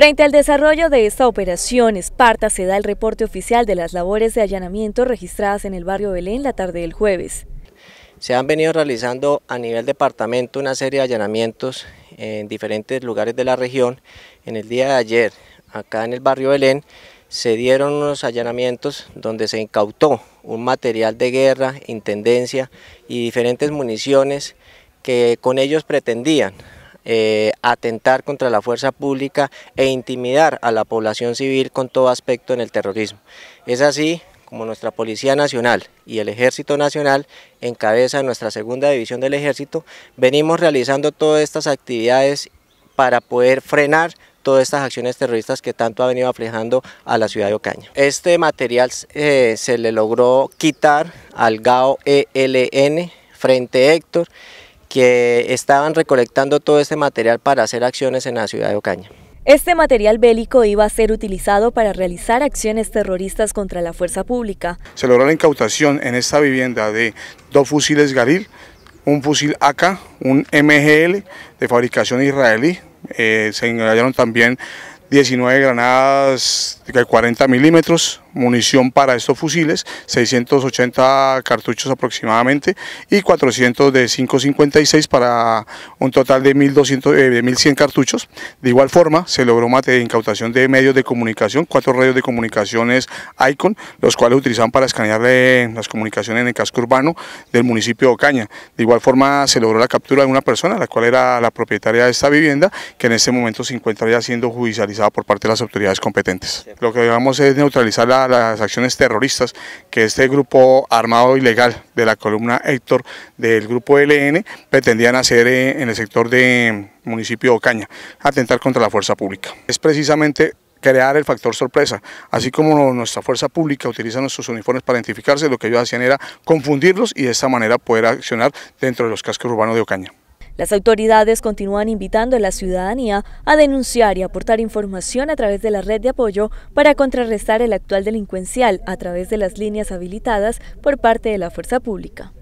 Frente al desarrollo de esta operación, Esparta se da el reporte oficial de las labores de allanamiento registradas en el barrio Belén la tarde del jueves. Se han venido realizando a nivel departamento una serie de allanamientos en diferentes lugares de la región. En el día de ayer, acá en el barrio Belén, se dieron unos allanamientos donde se incautó un material de guerra, intendencia y diferentes municiones que con ellos pretendían eh, atentar contra la fuerza pública e intimidar a la población civil con todo aspecto en el terrorismo. Es así como nuestra Policía Nacional y el Ejército Nacional, en cabeza de nuestra segunda división del Ejército, venimos realizando todas estas actividades para poder frenar todas estas acciones terroristas que tanto ha venido aflejando a la ciudad de Ocaña. Este material eh, se le logró quitar al GAO ELN frente a Héctor, que estaban recolectando todo este material para hacer acciones en la ciudad de Ocaña. Este material bélico iba a ser utilizado para realizar acciones terroristas contra la fuerza pública. Se logró la incautación en esta vivienda de dos fusiles Garil, un fusil AK, un MGL de fabricación israelí, eh, se engañaron también 19 granadas de 40 milímetros, munición para estos fusiles, 680 cartuchos aproximadamente y 400 de 5.56 para un total de, 1200, eh, de 1.100 cartuchos. De igual forma, se logró mate de incautación de medios de comunicación, cuatro radios de comunicaciones ICON, los cuales utilizaban para escanear las comunicaciones en el casco urbano del municipio de Ocaña. De igual forma, se logró la captura de una persona, la cual era la propietaria de esta vivienda, que en este momento se encuentra ya siendo judicializada por parte de las autoridades competentes. Lo que llevamos es neutralizar las acciones terroristas que este grupo armado ilegal de la columna Héctor del grupo LN pretendían hacer eh, en el sector de municipio Ocaña, atentar contra la fuerza pública. Es precisamente crear el factor sorpresa. Así como nuestra fuerza pública utiliza nuestros uniformes para identificarse, lo que ellos hacían era confundirlos y de esta manera poder accionar dentro de los cascos urbanos de Ocaña. Las autoridades continúan invitando a la ciudadanía a denunciar y aportar información a través de la red de apoyo para contrarrestar el actual delincuencial a través de las líneas habilitadas por parte de la fuerza pública.